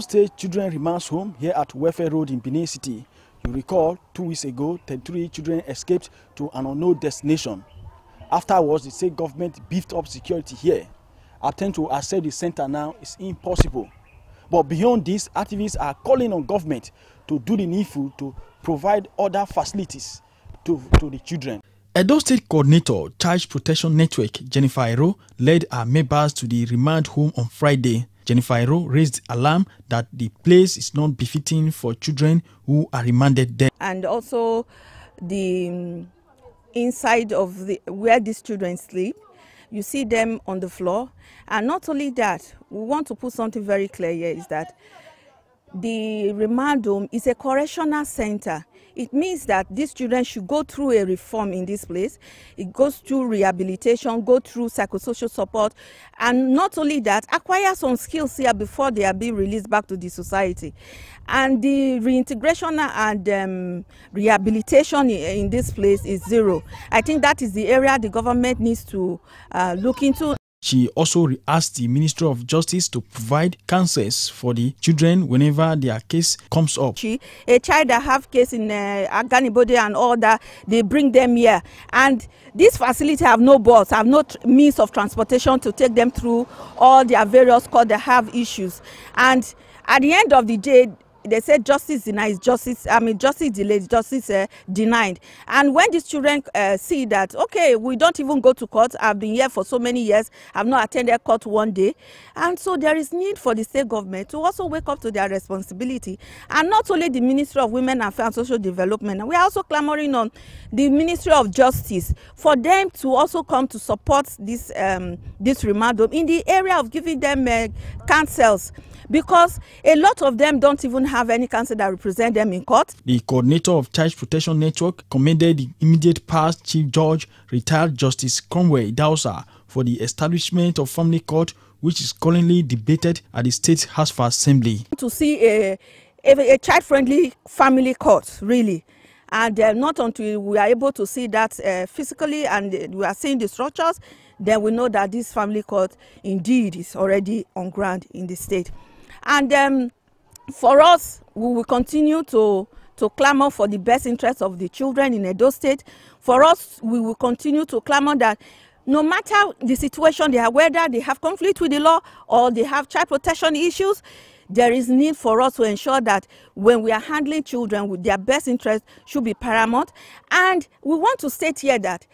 State children remains home here at Welfare Road in Benin City. You recall, two weeks ago, 33 children escaped to an unknown destination. Afterwards, the state government beefed up security here. Attempt to accept the center now is impossible. But beyond this, activists are calling on government to do the needful to provide other facilities to, to the children. Edo State Coordinator, Child Protection Network, Jennifer Ero, led our members to the remand home on Friday Jennifer Ero raised alarm that the place is not befitting for children who are remanded there. And also the um, inside of the where these children sleep, you see them on the floor. And not only that, we want to put something very clear here is that the remand home is a correctional center. It means that these children should go through a reform in this place. It goes through rehabilitation, go through psychosocial support, and not only that, acquire some skills here before they are being released back to the society. And the reintegration and um, rehabilitation in, in this place is zero. I think that is the area the government needs to uh, look into. She also asked the Minister of Justice to provide counsels for the children whenever their case comes up. She, a child that have case in uh, Aganibode and all that, they bring them here. And this facility have no bus, have no means of transportation to take them through all their various court that have issues. And at the end of the day, they say justice denied justice i mean justice delayed justice uh, denied and when these children uh, see that okay we don't even go to court i've been here for so many years i've not attended court one day and so there is need for the state government to also wake up to their responsibility and not only the ministry of women affairs and social development we are also clamoring on the ministry of justice for them to also come to support this um, this remandum in the area of giving them uh, eh, councils because a lot of them don't even have have any counsel that represent them in court. The coordinator of Child Protection Network commended the immediate past Chief Judge, retired Justice Conway Dowser, for the establishment of family court, which is currently debated at the State House of Assembly. To see a, a, a child-friendly family court, really. And uh, not until we are able to see that uh, physically and we are seeing the structures, then we know that this family court indeed is already on ground in the state. And um, for us, we will continue to to clamor for the best interests of the children in Edo State. For us, we will continue to clamor that no matter the situation they are, whether they have conflict with the law or they have child protection issues, there is need for us to ensure that when we are handling children with their best interest should be paramount. And we want to state here that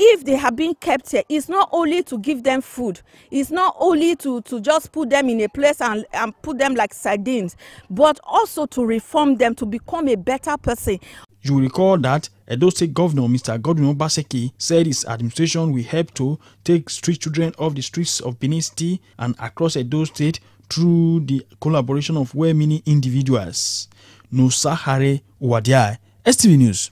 if they have been kept here it's not only to give them food it's not only to to just put them in a place and and put them like sardines but also to reform them to become a better person. you recall that Edo State Governor Mr. Godwin Obaseki said his administration will help to take street children off the streets of Benin City and across Edo State through the collaboration of well-meaning individuals. Nusahare Owadia, STV News.